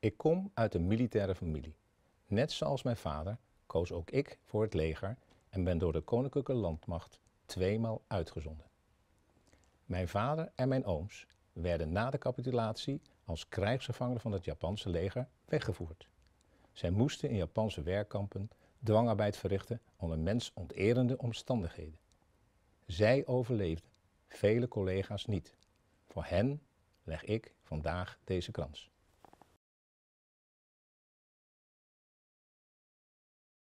Ik kom uit een militaire familie. Net zoals mijn vader koos ook ik voor het leger en ben door de koninklijke landmacht tweemaal uitgezonden. Mijn vader en mijn ooms werden na de capitulatie als krijgsgevangenen van het Japanse leger weggevoerd. Zij moesten in Japanse werkkampen dwangarbeid verrichten onder mensonterende omstandigheden. Zij overleefden, vele collega's niet. Voor hen leg ik vandaag deze krans.